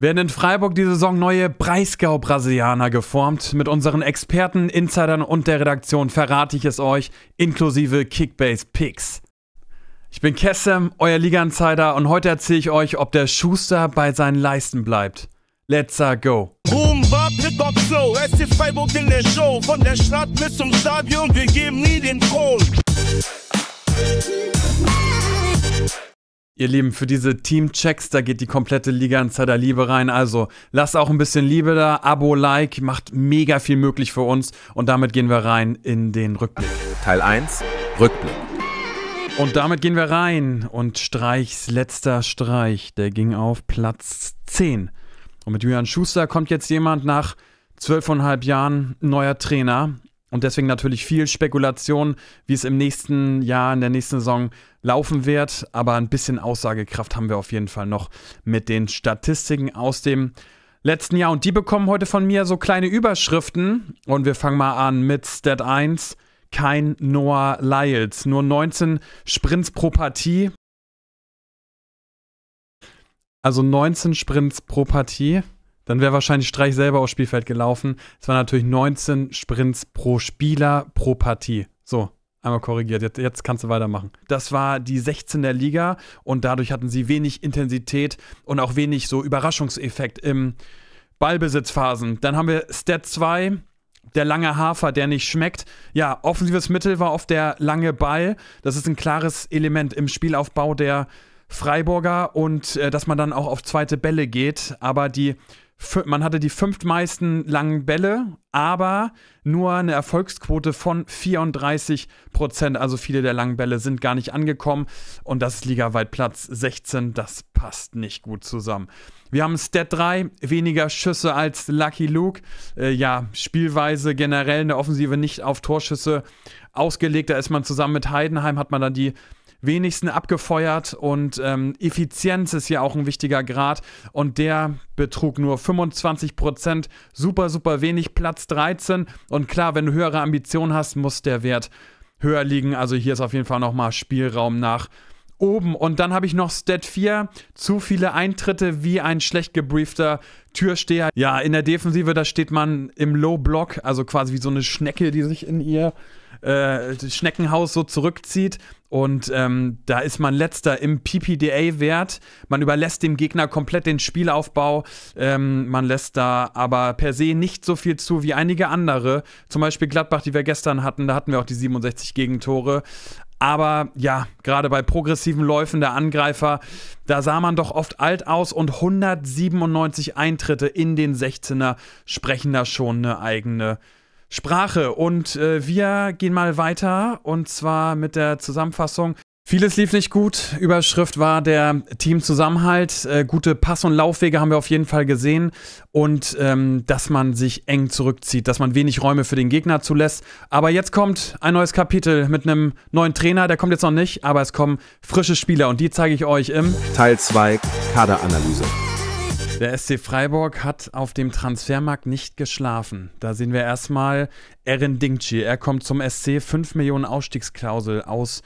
werden in Freiburg die Saison neue Breisgau-Brasilianer geformt. Mit unseren Experten, Insidern und der Redaktion verrate ich es euch, inklusive Kickbase-Picks. Ich bin Kessem, euer Liga-Insider und heute erzähle ich euch, ob der Schuster bei seinen Leisten bleibt. Let's uh, go. Boom, bap, hip hop flow, SC Freiburg in der Show. Von der Stadt bis zum Stadion, wir geben nie den Thron. Ihr Lieben, für diese Team-Checks, da geht die komplette Liga in Zada Liebe rein. Also lasst auch ein bisschen Liebe da, Abo, Like, macht mega viel möglich für uns. Und damit gehen wir rein in den Rückblick. Teil 1, Rückblick. Und damit gehen wir rein. Und Streichs letzter Streich, der ging auf Platz 10. Und mit Julian Schuster kommt jetzt jemand nach zwölfeinhalb Jahren neuer Trainer. Und deswegen natürlich viel Spekulation, wie es im nächsten Jahr, in der nächsten Saison laufen wird. Aber ein bisschen Aussagekraft haben wir auf jeden Fall noch mit den Statistiken aus dem letzten Jahr. Und die bekommen heute von mir so kleine Überschriften. Und wir fangen mal an mit Stat 1. Kein Noah Lyles. Nur 19 Sprints pro Partie. Also 19 Sprints pro Partie dann wäre wahrscheinlich Streich selber aufs Spielfeld gelaufen. Es waren natürlich 19 Sprints pro Spieler pro Partie. So, einmal korrigiert. Jetzt, jetzt, kannst du weitermachen. Das war die 16 der Liga und dadurch hatten sie wenig Intensität und auch wenig so Überraschungseffekt im Ballbesitzphasen. Dann haben wir Stat 2, der lange Hafer, der nicht schmeckt. Ja, offensives Mittel war oft der lange Ball. Das ist ein klares Element im Spielaufbau der Freiburger und äh, dass man dann auch auf zweite Bälle geht. Aber die man hatte die fünftmeisten langen Bälle, aber nur eine Erfolgsquote von 34 Prozent. Also viele der langen Bälle sind gar nicht angekommen und das ist ligaweit Platz 16. Das passt nicht gut zusammen. Wir haben Stat 3, weniger Schüsse als Lucky Luke. Äh, ja, Spielweise generell in der Offensive nicht auf Torschüsse ausgelegt. Da ist man zusammen mit Heidenheim, hat man dann die wenigsten abgefeuert und ähm, Effizienz ist ja auch ein wichtiger Grad und der betrug nur 25 Prozent, super, super wenig, Platz 13 und klar, wenn du höhere Ambitionen hast, muss der Wert höher liegen, also hier ist auf jeden Fall nochmal Spielraum nach oben. Und dann habe ich noch Stat 4. Zu viele Eintritte wie ein schlecht gebriefter Türsteher. Ja, in der Defensive, da steht man im Low-Block, also quasi wie so eine Schnecke, die sich in ihr äh, Schneckenhaus so zurückzieht. Und ähm, da ist man letzter im PPDA-Wert. Man überlässt dem Gegner komplett den Spielaufbau. Ähm, man lässt da aber per se nicht so viel zu wie einige andere. Zum Beispiel Gladbach, die wir gestern hatten. Da hatten wir auch die 67 Gegentore. Aber ja, gerade bei progressiven Läufen der Angreifer, da sah man doch oft alt aus und 197 Eintritte in den 16er sprechen da schon eine eigene Sprache. Und äh, wir gehen mal weiter und zwar mit der Zusammenfassung. Vieles lief nicht gut. Überschrift war der Teamzusammenhalt. Äh, gute Pass- und Laufwege haben wir auf jeden Fall gesehen. Und ähm, dass man sich eng zurückzieht, dass man wenig Räume für den Gegner zulässt. Aber jetzt kommt ein neues Kapitel mit einem neuen Trainer. Der kommt jetzt noch nicht, aber es kommen frische Spieler und die zeige ich euch im Teil 2 Kaderanalyse. Der SC Freiburg hat auf dem Transfermarkt nicht geschlafen. Da sehen wir erstmal Erin Dingci. Er kommt zum SC, 5 Millionen Ausstiegsklausel aus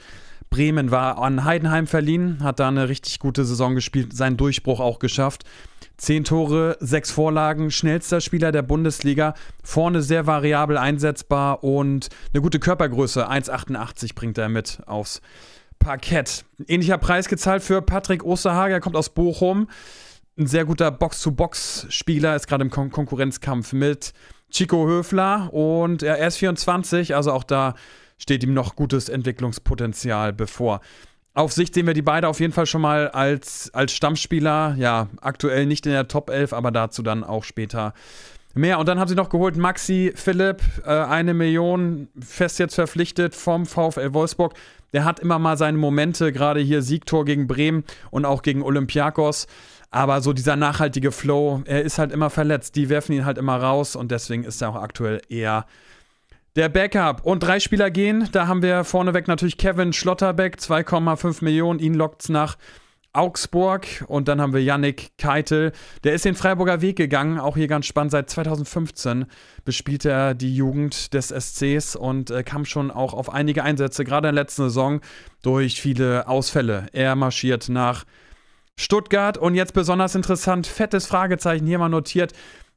Bremen, war an Heidenheim verliehen, hat da eine richtig gute Saison gespielt, seinen Durchbruch auch geschafft. Zehn Tore, sechs Vorlagen, schnellster Spieler der Bundesliga, vorne sehr variabel einsetzbar und eine gute Körpergröße. 1,88 bringt er mit aufs Parkett. Ähnlicher Preis gezahlt für Patrick Osterhager, er kommt aus Bochum ein sehr guter Box-zu-Box-Spieler, ist gerade im Kon Konkurrenzkampf mit Chico Höfler und er ist 24, also auch da steht ihm noch gutes Entwicklungspotenzial bevor. Auf Sicht sehen wir die beiden auf jeden Fall schon mal als, als Stammspieler. Ja, aktuell nicht in der Top 11, aber dazu dann auch später mehr. Und dann haben sie noch geholt Maxi Philipp, äh, eine Million fest jetzt verpflichtet vom VfL Wolfsburg. Der hat immer mal seine Momente, gerade hier Siegtor gegen Bremen und auch gegen Olympiakos. Aber so dieser nachhaltige Flow, er ist halt immer verletzt. Die werfen ihn halt immer raus und deswegen ist er auch aktuell eher der Backup. Und drei Spieler gehen. Da haben wir vorneweg natürlich Kevin Schlotterbeck, 2,5 Millionen. Ihn lockt es nach Augsburg. Und dann haben wir Yannick Keitel. Der ist den Freiburger Weg gegangen. Auch hier ganz spannend. Seit 2015 bespielt er die Jugend des SCs und äh, kam schon auch auf einige Einsätze, gerade in der letzten Saison, durch viele Ausfälle. Er marschiert nach Stuttgart und jetzt besonders interessant, fettes Fragezeichen hier mal notiert,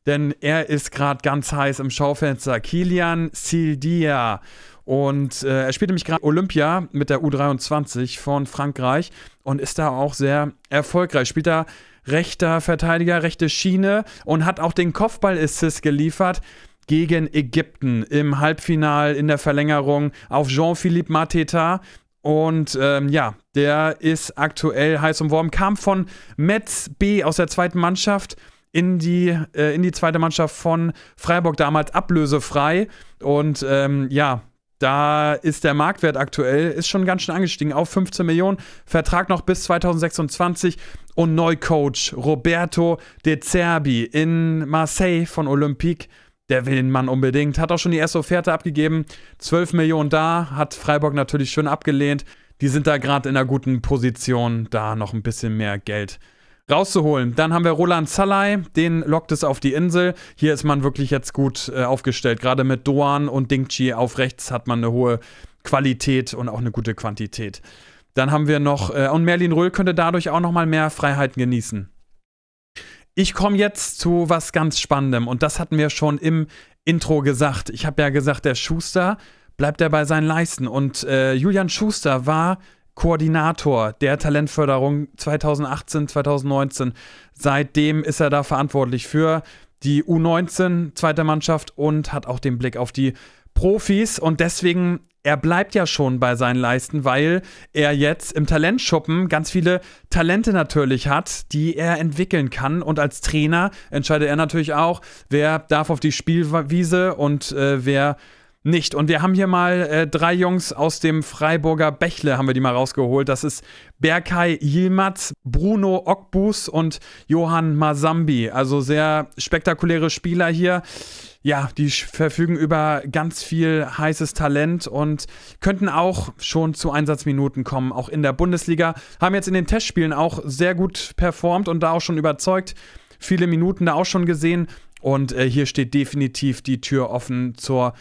denn er ist gerade ganz heiß im Schaufenster. Kilian Sildia. Und äh, er spielt nämlich gerade Olympia mit der U23 von Frankreich und ist da auch sehr erfolgreich. Spielt da rechter Verteidiger, rechte Schiene und hat auch den Kopfballassist geliefert gegen Ägypten im Halbfinal in der Verlängerung auf Jean-Philippe Mateta, und ähm, ja, der ist aktuell heiß umworben, kam von Metz B aus der zweiten Mannschaft in die, äh, in die zweite Mannschaft von Freiburg, damals ablösefrei. Und ähm, ja, da ist der Marktwert aktuell, ist schon ganz schön angestiegen auf 15 Millionen. Vertrag noch bis 2026 und Neucoach Roberto De Zerbi in Marseille von Olympique der will den Mann unbedingt. Hat auch schon die erste Offerte abgegeben. 12 Millionen da, hat Freiburg natürlich schön abgelehnt. Die sind da gerade in einer guten Position, da noch ein bisschen mehr Geld rauszuholen. Dann haben wir Roland Zalay, den lockt es auf die Insel. Hier ist man wirklich jetzt gut äh, aufgestellt. Gerade mit Doan und Dingchi auf rechts hat man eine hohe Qualität und auch eine gute Quantität. Dann haben wir noch, äh, und Merlin Röhl könnte dadurch auch nochmal mehr Freiheiten genießen. Ich komme jetzt zu was ganz Spannendem und das hatten wir schon im Intro gesagt. Ich habe ja gesagt, der Schuster bleibt ja bei seinen Leisten und äh, Julian Schuster war Koordinator der Talentförderung 2018, 2019. Seitdem ist er da verantwortlich für die U19, zweite Mannschaft und hat auch den Blick auf die Profis und deswegen er bleibt ja schon bei seinen Leisten, weil er jetzt im Talentschuppen ganz viele Talente natürlich hat, die er entwickeln kann. Und als Trainer entscheidet er natürlich auch, wer darf auf die Spielwiese und äh, wer nicht. Und wir haben hier mal äh, drei Jungs aus dem Freiburger Bächle, haben wir die mal rausgeholt. Das ist Berkay Yilmaz, Bruno Okbus und Johann Masambi. Also sehr spektakuläre Spieler hier. Ja, die verfügen über ganz viel heißes Talent und könnten auch schon zu Einsatzminuten kommen, auch in der Bundesliga. Haben jetzt in den Testspielen auch sehr gut performt und da auch schon überzeugt. Viele Minuten da auch schon gesehen. Und äh, hier steht definitiv die Tür offen zur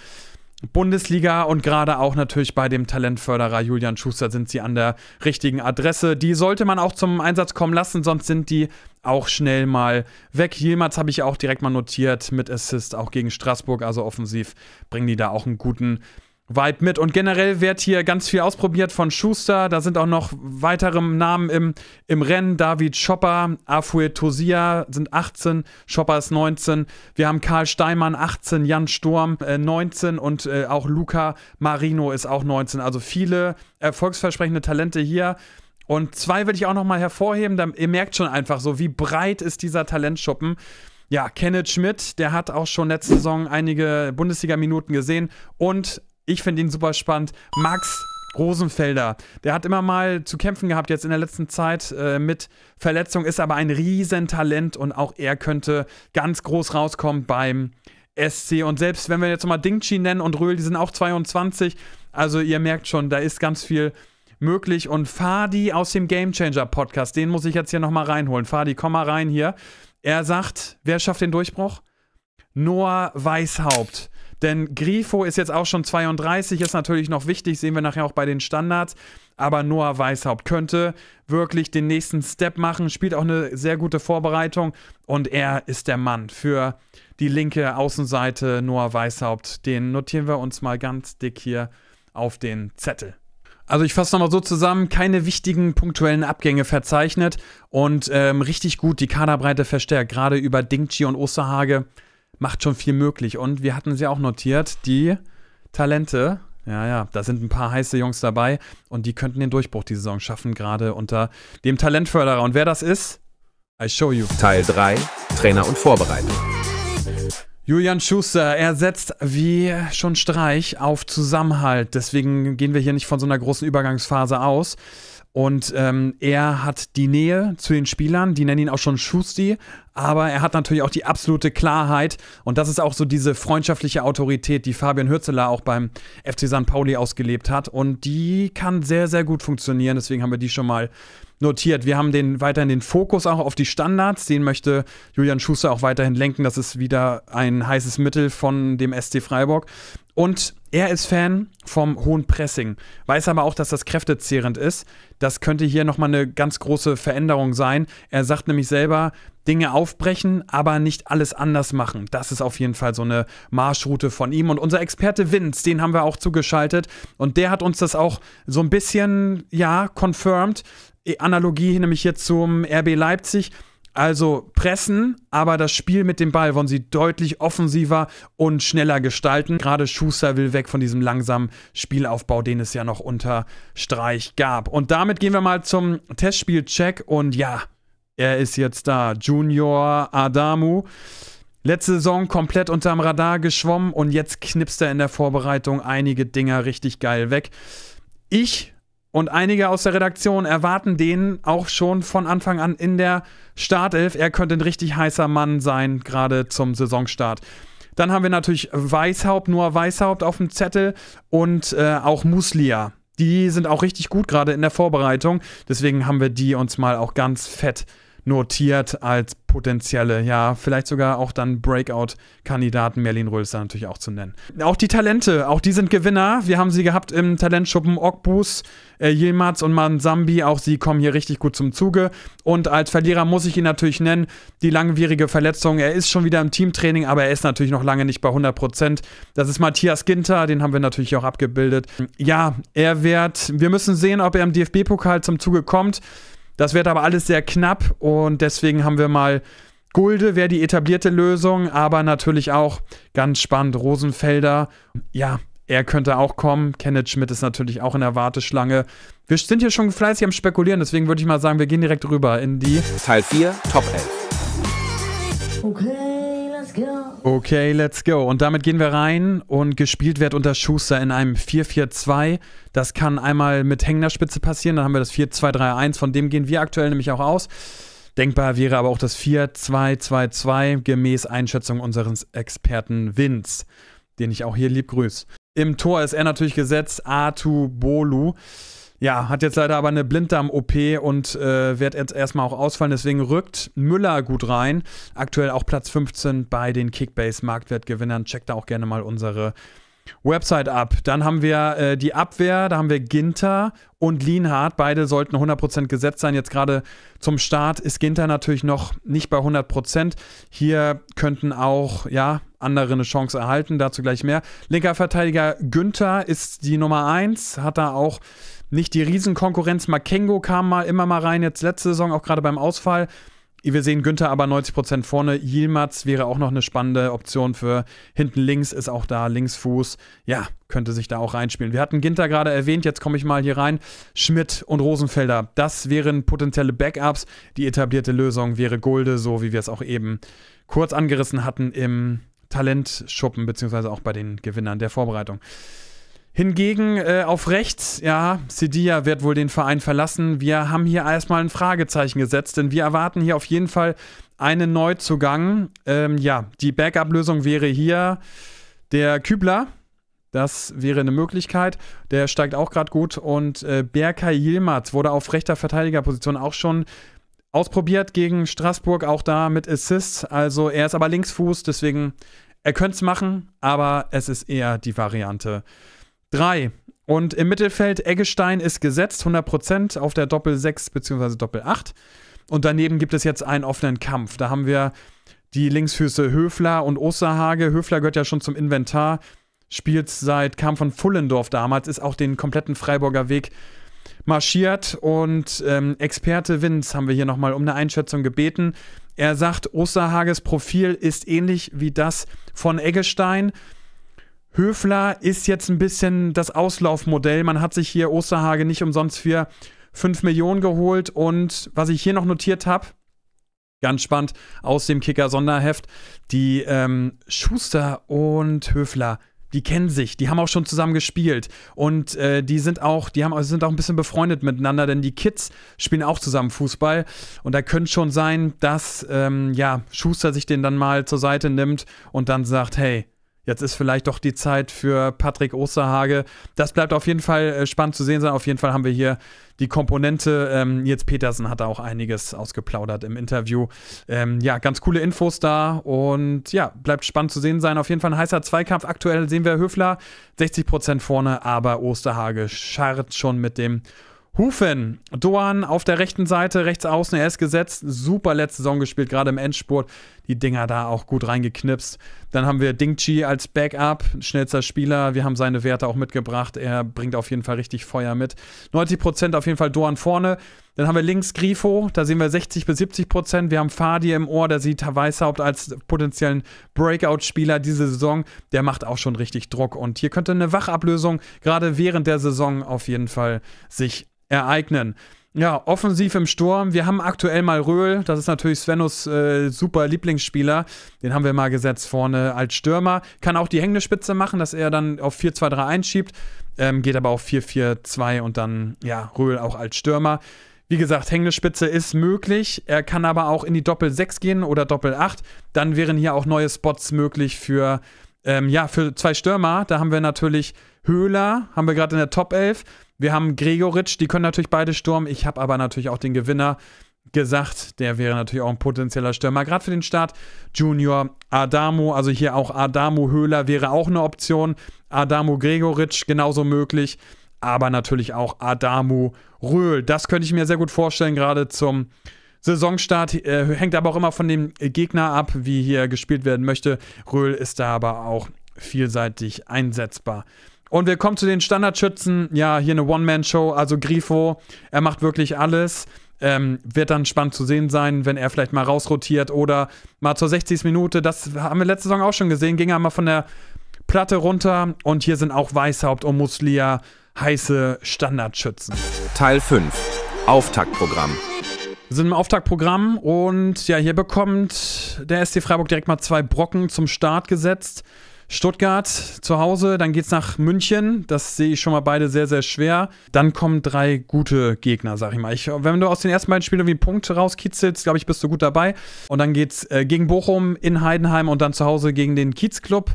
Bundesliga und gerade auch natürlich bei dem Talentförderer Julian Schuster sind sie an der richtigen Adresse. Die sollte man auch zum Einsatz kommen lassen, sonst sind die auch schnell mal weg. Jemals habe ich auch direkt mal notiert mit Assist auch gegen Straßburg, also offensiv bringen die da auch einen guten Vibe mit. Und generell wird hier ganz viel ausprobiert von Schuster. Da sind auch noch weitere Namen im, im Rennen. David Schopper, Afue Tosia sind 18, Schopper ist 19. Wir haben Karl Steinmann 18, Jan Sturm äh, 19 und äh, auch Luca Marino ist auch 19. Also viele erfolgsversprechende Talente hier. Und zwei will ich auch nochmal hervorheben. Da, ihr merkt schon einfach so, wie breit ist dieser Talentschuppen. Ja, Kenneth Schmidt, der hat auch schon letzte Saison einige Bundesliga-Minuten gesehen und ich finde ihn super spannend. Max Rosenfelder. Der hat immer mal zu kämpfen gehabt jetzt in der letzten Zeit äh, mit Verletzung, ist aber ein Riesentalent und auch er könnte ganz groß rauskommen beim SC. Und selbst wenn wir jetzt mal Dingchi nennen und Röhl, die sind auch 22. Also ihr merkt schon, da ist ganz viel möglich. Und Fadi aus dem Gamechanger Podcast, den muss ich jetzt hier nochmal reinholen. Fadi, komm mal rein hier. Er sagt, wer schafft den Durchbruch? Noah Weishaupt. Denn Grifo ist jetzt auch schon 32, ist natürlich noch wichtig, sehen wir nachher auch bei den Standards. Aber Noah Weishaupt könnte wirklich den nächsten Step machen, spielt auch eine sehr gute Vorbereitung und er ist der Mann für die linke Außenseite Noah Weishaupt. Den notieren wir uns mal ganz dick hier auf den Zettel. Also ich fasse nochmal so zusammen, keine wichtigen punktuellen Abgänge verzeichnet und ähm, richtig gut die Kaderbreite verstärkt, gerade über Dingchi und Osterhage macht schon viel möglich. Und wir hatten sie auch notiert, die Talente. Ja, ja, da sind ein paar heiße Jungs dabei und die könnten den Durchbruch die Saison schaffen, gerade unter dem Talentförderer. Und wer das ist, I show you. Teil 3, Trainer und Vorbereitung. Julian Schuster, er setzt wie schon Streich auf Zusammenhalt. Deswegen gehen wir hier nicht von so einer großen Übergangsphase aus. Und ähm, er hat die Nähe zu den Spielern, die nennen ihn auch schon Schusti, aber er hat natürlich auch die absolute Klarheit und das ist auch so diese freundschaftliche Autorität, die Fabian Hürzeler auch beim FC St. Pauli ausgelebt hat und die kann sehr, sehr gut funktionieren, deswegen haben wir die schon mal notiert. Wir haben den, weiterhin den Fokus auch auf die Standards. Den möchte Julian Schuster auch weiterhin lenken. Das ist wieder ein heißes Mittel von dem SC Freiburg. Und er ist Fan vom hohen Pressing, weiß aber auch, dass das kräftezehrend ist. Das könnte hier nochmal eine ganz große Veränderung sein. Er sagt nämlich selber, Dinge aufbrechen, aber nicht alles anders machen. Das ist auf jeden Fall so eine Marschroute von ihm. Und unser Experte Vince, den haben wir auch zugeschaltet. Und der hat uns das auch so ein bisschen, ja, confirmed, E, Analogie nämlich hier zum RB Leipzig. Also pressen, aber das Spiel mit dem Ball wollen sie deutlich offensiver und schneller gestalten. Gerade Schuster will weg von diesem langsamen Spielaufbau, den es ja noch unter Streich gab. Und damit gehen wir mal zum Testspielcheck. Und ja, er ist jetzt da. Junior Adamu. Letzte Saison komplett unterm Radar geschwommen und jetzt knipst er in der Vorbereitung einige Dinger richtig geil weg. Ich und einige aus der Redaktion erwarten den auch schon von Anfang an in der Startelf. Er könnte ein richtig heißer Mann sein, gerade zum Saisonstart. Dann haben wir natürlich Weishaupt, Noah Weishaupt auf dem Zettel und äh, auch Muslia. Die sind auch richtig gut gerade in der Vorbereitung. Deswegen haben wir die uns mal auch ganz fett äh, notiert als potenzielle, ja, vielleicht sogar auch dann Breakout-Kandidaten, Merlin Röhl ist da natürlich auch zu nennen. Auch die Talente, auch die sind Gewinner. Wir haben sie gehabt im Talentschuppen Ogbus, äh, Yilmaz und Mansambi. Auch sie kommen hier richtig gut zum Zuge. Und als Verlierer muss ich ihn natürlich nennen. Die langwierige Verletzung. Er ist schon wieder im Teamtraining, aber er ist natürlich noch lange nicht bei 100 Das ist Matthias Ginter, den haben wir natürlich auch abgebildet. Ja, er wird, wir müssen sehen, ob er im DFB-Pokal zum Zuge kommt. Das wird aber alles sehr knapp und deswegen haben wir mal Gulde wäre die etablierte Lösung, aber natürlich auch ganz spannend Rosenfelder. Ja, er könnte auch kommen. Kenneth Schmidt ist natürlich auch in der Warteschlange. Wir sind hier schon fleißig am Spekulieren, deswegen würde ich mal sagen, wir gehen direkt rüber in die Teil 4, Top 11. Okay. Okay, let's go. Und damit gehen wir rein und gespielt wird unter Schuster in einem 4-4-2. Das kann einmal mit hängender Spitze passieren, dann haben wir das 4-2-3-1, von dem gehen wir aktuell nämlich auch aus. Denkbar wäre aber auch das 4-2-2-2 gemäß Einschätzung unseres Experten Vince, den ich auch hier lieb grüße. Im Tor ist er natürlich gesetzt, Atu Bolu. Ja, hat jetzt leider aber eine Blinddarm-OP und äh, wird jetzt erstmal auch ausfallen. Deswegen rückt Müller gut rein. Aktuell auch Platz 15 bei den Kickbase-Marktwertgewinnern. Checkt da auch gerne mal unsere Website ab. Dann haben wir äh, die Abwehr, da haben wir Ginter und Lienhardt. Beide sollten 100% gesetzt sein. Jetzt gerade zum Start ist Ginter natürlich noch nicht bei 100%. Hier könnten auch, ja, andere eine Chance erhalten, dazu gleich mehr. Linker Verteidiger Günther ist die Nummer 1, hat da auch nicht die Riesenkonkurrenz. Makengo kam mal immer mal rein, jetzt letzte Saison auch gerade beim Ausfall. Wir sehen Günther aber 90 vorne. Yilmaz wäre auch noch eine spannende Option für hinten links, ist auch da Linksfuß. Ja, könnte sich da auch reinspielen. Wir hatten Ginter gerade erwähnt, jetzt komme ich mal hier rein. Schmidt und Rosenfelder, das wären potenzielle Backups. Die etablierte Lösung wäre Gulde, so wie wir es auch eben kurz angerissen hatten im Talentschuppen, beziehungsweise auch bei den Gewinnern der Vorbereitung. Hingegen äh, auf rechts, ja, Sidia wird wohl den Verein verlassen. Wir haben hier erstmal ein Fragezeichen gesetzt, denn wir erwarten hier auf jeden Fall einen Neuzugang. Ähm, ja, die Backup-Lösung wäre hier der Kübler. Das wäre eine Möglichkeit. Der steigt auch gerade gut. Und äh, Berkay Yilmaz wurde auf rechter Verteidigerposition auch schon ausprobiert gegen Straßburg, auch da mit Assists. Also er ist aber Linksfuß, deswegen er könnte es machen, aber es ist eher die Variante 3. Und im Mittelfeld, Eggestein ist gesetzt, 100% auf der Doppel 6 bzw. Doppel 8. Und daneben gibt es jetzt einen offenen Kampf. Da haben wir die Linksfüße Höfler und Osterhage. Höfler gehört ja schon zum Inventar, spielt seit kam von Fullendorf damals, ist auch den kompletten Freiburger Weg marschiert. Und ähm, Experte Vince haben wir hier nochmal um eine Einschätzung gebeten. Er sagt, Osterhages Profil ist ähnlich wie das von Eggestein. Höfler ist jetzt ein bisschen das Auslaufmodell. Man hat sich hier Osterhage nicht umsonst für 5 Millionen geholt. Und was ich hier noch notiert habe, ganz spannend, aus dem Kicker-Sonderheft, die ähm, Schuster und Höfler die kennen sich, die haben auch schon zusammen gespielt und äh, die sind auch, die haben, also sind auch ein bisschen befreundet miteinander, denn die Kids spielen auch zusammen Fußball und da könnte schon sein, dass ähm, ja Schuster sich den dann mal zur Seite nimmt und dann sagt, hey, Jetzt ist vielleicht doch die Zeit für Patrick Osterhage. Das bleibt auf jeden Fall äh, spannend zu sehen sein. Auf jeden Fall haben wir hier die Komponente. Ähm, Nils Petersen hat da auch einiges ausgeplaudert im Interview. Ähm, ja, ganz coole Infos da und ja, bleibt spannend zu sehen sein. Auf jeden Fall ein heißer Zweikampf. Aktuell sehen wir Höfler 60% vorne, aber Osterhage scharrt schon mit dem Hufen, Doan auf der rechten Seite, rechts außen, er ist gesetzt, super letzte Saison gespielt, gerade im Endspurt, die Dinger da auch gut reingeknipst. Dann haben wir Ding Chi als Backup, schnellster Spieler. Wir haben seine Werte auch mitgebracht. Er bringt auf jeden Fall richtig Feuer mit. 90% auf jeden Fall Doan vorne. Dann haben wir links Grifo, da sehen wir 60 bis 70 Prozent. Wir haben Fadi im Ohr, der sieht Weißhaupt als potenziellen Breakout-Spieler diese Saison. Der macht auch schon richtig Druck. Und hier könnte eine Wachablösung gerade während der Saison auf jeden Fall sich ereignen. Ja, offensiv im Sturm. Wir haben aktuell mal Röhl. Das ist natürlich Svennos äh, super Lieblingsspieler. Den haben wir mal gesetzt vorne als Stürmer. Kann auch die hängende Spitze machen, dass er dann auf 4-2-3 einschiebt. Ähm, geht aber auf 4-4-2 und dann, ja, Röhl auch als Stürmer. Wie gesagt, hängende Spitze ist möglich. Er kann aber auch in die Doppel 6 gehen oder Doppel 8. Dann wären hier auch neue Spots möglich für, ähm, ja, für zwei Stürmer. Da haben wir natürlich Höhler, haben wir gerade in der Top 11. Wir haben Gregoritsch, die können natürlich beide Sturm. Ich habe aber natürlich auch den Gewinner gesagt. Der wäre natürlich auch ein potenzieller Stürmer. Gerade für den Start Junior Adamo, also hier auch Adamo Höhler wäre auch eine Option. Adamo Gregoritsch genauso möglich. Aber natürlich auch Adamo Röhl. Das könnte ich mir sehr gut vorstellen, gerade zum Saisonstart. Äh, hängt aber auch immer von dem Gegner ab, wie hier gespielt werden möchte. Röhl ist da aber auch vielseitig einsetzbar. Und wir kommen zu den Standardschützen. Ja, hier eine One-Man-Show, also Grifo. Er macht wirklich alles. Ähm, wird dann spannend zu sehen sein, wenn er vielleicht mal rausrotiert oder mal zur 60. Minute. Das haben wir letzte Saison auch schon gesehen. Ging er mal von der Platte runter. Und hier sind auch Weißhaupt und Muslia heiße Standardschützen. Teil 5. Auftaktprogramm. Wir sind im Auftaktprogramm und ja, hier bekommt der SC Freiburg direkt mal zwei Brocken zum Start gesetzt. Stuttgart zu Hause, dann geht es nach München. Das sehe ich schon mal beide sehr, sehr schwer. Dann kommen drei gute Gegner, sag ich mal. Ich, wenn du aus den ersten beiden Spielen irgendwie einen Punkt rauskitzelst, glaube ich, bist du gut dabei. Und dann geht's äh, gegen Bochum, in Heidenheim und dann zu Hause gegen den Kiez Club,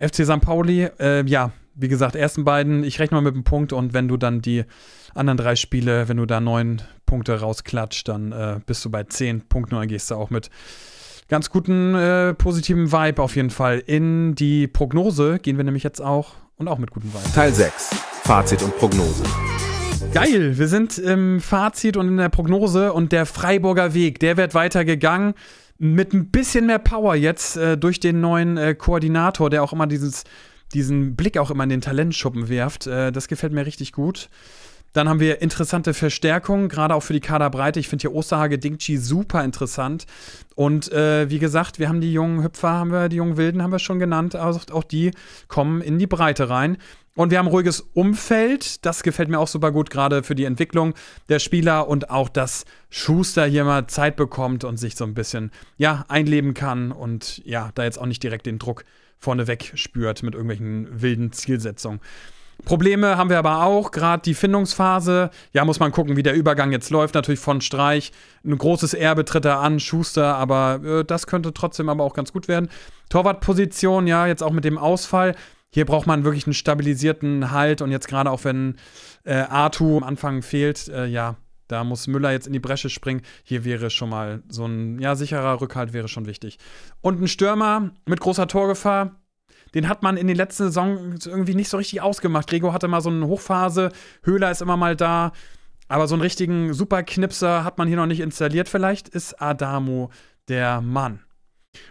FC St. Pauli. Äh, ja, wie gesagt, ersten beiden, ich rechne mal mit einem Punkt und wenn du dann die anderen drei Spiele, wenn du da neun Punkte rausklatscht, dann äh, bist du bei zehn Punkten und dann gehst du auch mit ganz guten äh, positiven Vibe auf jeden Fall. In die Prognose gehen wir nämlich jetzt auch und auch mit gutem Vibe. Teil 6. Fazit und Prognose. Geil, wir sind im Fazit und in der Prognose und der Freiburger Weg, der wird weitergegangen mit ein bisschen mehr Power jetzt äh, durch den neuen äh, Koordinator, der auch immer dieses, diesen Blick auch immer in den Talentschuppen wirft. Äh, das gefällt mir richtig gut. Dann haben wir interessante Verstärkungen, gerade auch für die Kaderbreite. Ich finde hier Osterhage, Dingchi super interessant. Und äh, wie gesagt, wir haben die jungen Hüpfer, haben wir, die jungen Wilden haben wir schon genannt. Also auch die kommen in die Breite rein. Und wir haben ein ruhiges Umfeld. Das gefällt mir auch super gut, gerade für die Entwicklung der Spieler und auch, dass Schuster hier mal Zeit bekommt und sich so ein bisschen ja, einleben kann und ja, da jetzt auch nicht direkt den Druck vorneweg spürt mit irgendwelchen wilden Zielsetzungen. Probleme haben wir aber auch, gerade die Findungsphase. Ja, muss man gucken, wie der Übergang jetzt läuft. Natürlich von Streich. Ein großes Erbe tritt er an, Schuster, aber äh, das könnte trotzdem aber auch ganz gut werden. Torwartposition, ja, jetzt auch mit dem Ausfall. Hier braucht man wirklich einen stabilisierten Halt und jetzt gerade auch wenn äh, Artu am Anfang fehlt, äh, ja, da muss Müller jetzt in die Bresche springen. Hier wäre schon mal so ein ja, sicherer Rückhalt wäre schon wichtig. Und ein Stürmer mit großer Torgefahr, den hat man in den letzten Saisons irgendwie nicht so richtig ausgemacht. Grego hatte mal so eine Hochphase, Höhler ist immer mal da. Aber so einen richtigen Superknipser hat man hier noch nicht installiert. Vielleicht ist Adamo der Mann.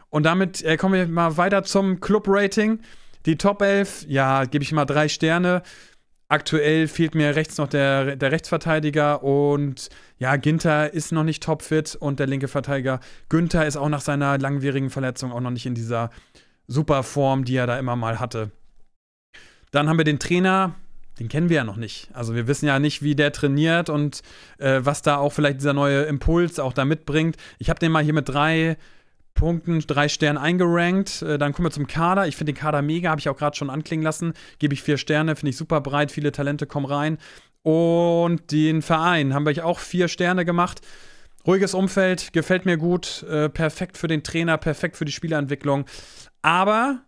Und damit äh, kommen wir mal weiter zum Club-Rating. Die Top 11, ja, gebe ich mal drei Sterne. Aktuell fehlt mir rechts noch der, der Rechtsverteidiger und ja, Ginter ist noch nicht topfit und der linke Verteidiger Günther ist auch nach seiner langwierigen Verletzung auch noch nicht in dieser super Form, die er da immer mal hatte. Dann haben wir den Trainer, den kennen wir ja noch nicht. Also wir wissen ja nicht, wie der trainiert und äh, was da auch vielleicht dieser neue Impuls auch da mitbringt. Ich habe den mal hier mit drei Punkten, drei Sternen eingerankt. Äh, dann kommen wir zum Kader. Ich finde den Kader mega, habe ich auch gerade schon anklingen lassen. Gebe ich vier Sterne, finde ich super breit, viele Talente kommen rein. Und den Verein haben wir auch vier Sterne gemacht. Ruhiges Umfeld, gefällt mir gut, äh, perfekt für den Trainer, perfekt für die Spielerentwicklung. Aber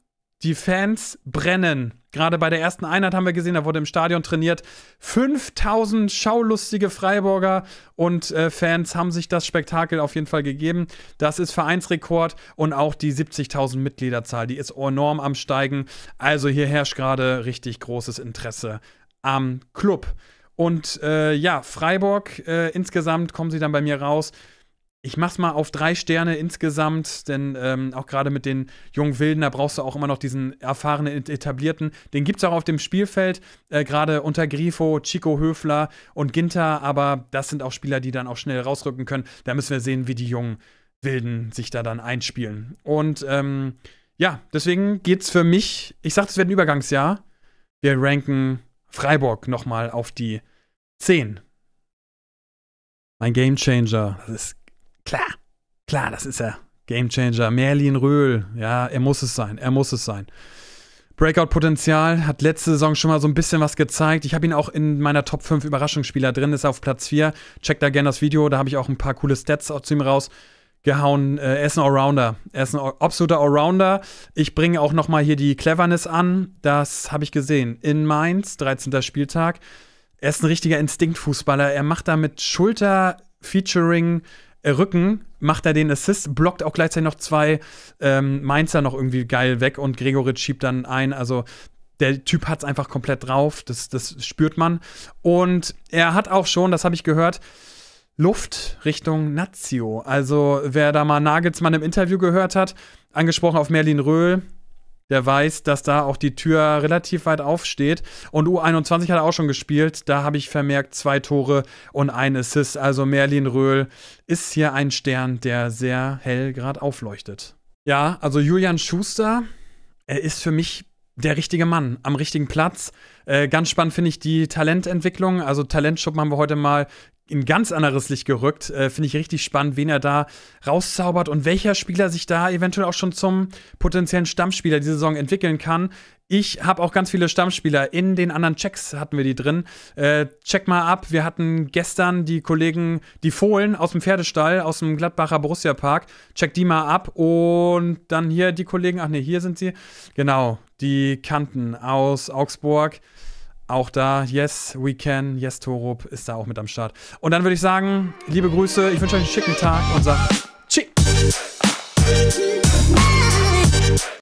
die Fans brennen. Gerade bei der ersten Einheit haben wir gesehen, da wurde im Stadion trainiert. 5000 schaulustige Freiburger und äh, Fans haben sich das Spektakel auf jeden Fall gegeben. Das ist Vereinsrekord und auch die 70.000 Mitgliederzahl, die ist enorm am Steigen. Also hier herrscht gerade richtig großes Interesse am Club. Und äh, ja, Freiburg äh, insgesamt kommen sie dann bei mir raus. Ich mach's mal auf drei Sterne insgesamt, denn ähm, auch gerade mit den jungen Wilden, da brauchst du auch immer noch diesen erfahrenen, etablierten. Den gibt's auch auf dem Spielfeld, äh, gerade unter Grifo, Chico Höfler und Ginter, aber das sind auch Spieler, die dann auch schnell rausrücken können. Da müssen wir sehen, wie die jungen Wilden sich da dann einspielen. Und ähm, ja, deswegen geht's für mich, ich sag, es wird ein Übergangsjahr. Wir ranken Freiburg nochmal auf die 10. Mein Gamechanger, das ist klar, klar, das ist er. Gamechanger, Merlin Röhl, ja, er muss es sein, er muss es sein. Breakout-Potenzial, hat letzte Saison schon mal so ein bisschen was gezeigt. Ich habe ihn auch in meiner Top 5 Überraschungsspieler drin, ist auf Platz 4. Checkt da gerne das Video, da habe ich auch ein paar coole Stats zu ihm raus gehauen. Äh, er ist ein Allrounder. Er ist ein absoluter Allrounder. Ich bringe auch noch mal hier die Cleverness an. Das habe ich gesehen. In Mainz, 13. Spieltag. Er ist ein richtiger Instinktfußballer. Er macht da mit Schulter featuring äh, Rücken macht er den Assist, blockt auch gleichzeitig noch zwei ähm, Mainzer noch irgendwie geil weg und Gregoritsch schiebt dann ein. Also der Typ hat es einfach komplett drauf, das, das spürt man. Und er hat auch schon, das habe ich gehört, Luft Richtung Nazio. Also wer da mal Nagelsmann im Interview gehört hat, angesprochen auf Merlin Röhl, der weiß, dass da auch die Tür relativ weit aufsteht. Und U21 hat er auch schon gespielt. Da habe ich vermerkt zwei Tore und ein Assist. Also Merlin Röhl ist hier ein Stern, der sehr hell gerade aufleuchtet. Ja, also Julian Schuster, er ist für mich der richtige Mann am richtigen Platz. Äh, ganz spannend finde ich die Talententwicklung. Also Talentschuppen haben wir heute mal in ganz anderes Licht gerückt. Äh, Finde ich richtig spannend, wen er da rauszaubert und welcher Spieler sich da eventuell auch schon zum potenziellen Stammspieler diese Saison entwickeln kann. Ich habe auch ganz viele Stammspieler. In den anderen Checks hatten wir die drin. Äh, check mal ab. Wir hatten gestern die Kollegen, die Fohlen aus dem Pferdestall, aus dem Gladbacher Borussia Park. Check die mal ab. Und dann hier die Kollegen, ach ne, hier sind sie. Genau, die Kanten aus Augsburg. Auch da, yes, we can, yes, Torup ist da auch mit am Start. Und dann würde ich sagen, liebe Grüße, ich wünsche euch einen schicken Tag und sage